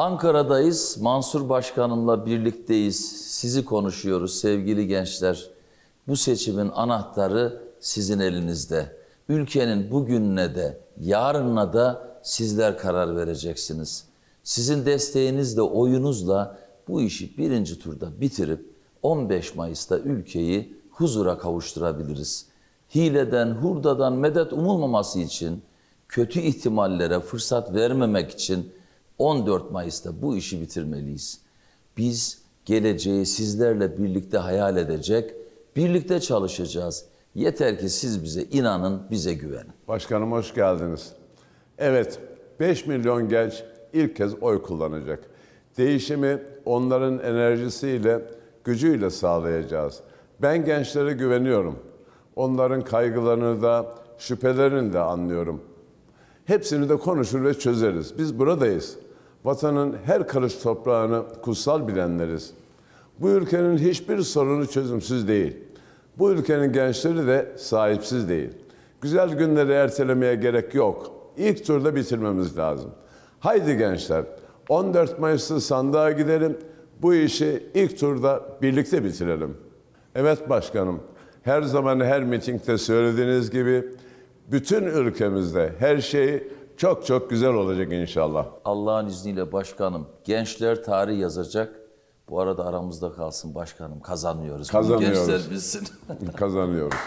Ankara'dayız. Mansur Başkanımla birlikteyiz. Sizi konuşuyoruz sevgili gençler. Bu seçimin anahtarı sizin elinizde. Ülkenin bugününe de, yarınına da sizler karar vereceksiniz. Sizin desteğinizle, oyunuzla bu işi birinci turda bitirip 15 Mayıs'ta ülkeyi huzura kavuşturabiliriz. Hileden, hurdadan medet umulmaması için, kötü ihtimallere fırsat vermemek için 14 Mayıs'ta bu işi bitirmeliyiz. Biz geleceği sizlerle birlikte hayal edecek, birlikte çalışacağız. Yeter ki siz bize inanın, bize güvenin. Başkanım hoş geldiniz. Evet, 5 milyon genç ilk kez oy kullanacak. Değişimi onların enerjisiyle, gücüyle sağlayacağız. Ben gençlere güveniyorum. Onların kaygılarını da, şüphelerini de anlıyorum. Hepsini de konuşur ve çözeriz. Biz buradayız. Vatanın her karış toprağını kutsal bilenleriz. Bu ülkenin hiçbir sorunu çözümsüz değil. Bu ülkenin gençleri de sahipsiz değil. Güzel günleri ertelemeye gerek yok. İlk turda bitirmemiz lazım. Haydi gençler, 14 Mayıs'ta sandığa gidelim. Bu işi ilk turda birlikte bitirelim. Evet başkanım, her zaman her mitingde söylediğiniz gibi bütün ülkemizde her şeyi çok çok güzel olacak inşallah. Allah'ın izniyle başkanım gençler tarih yazacak. Bu arada aramızda kalsın başkanım kazanıyoruz. Kazanıyoruz. Gençler bilsin. Kazanıyoruz.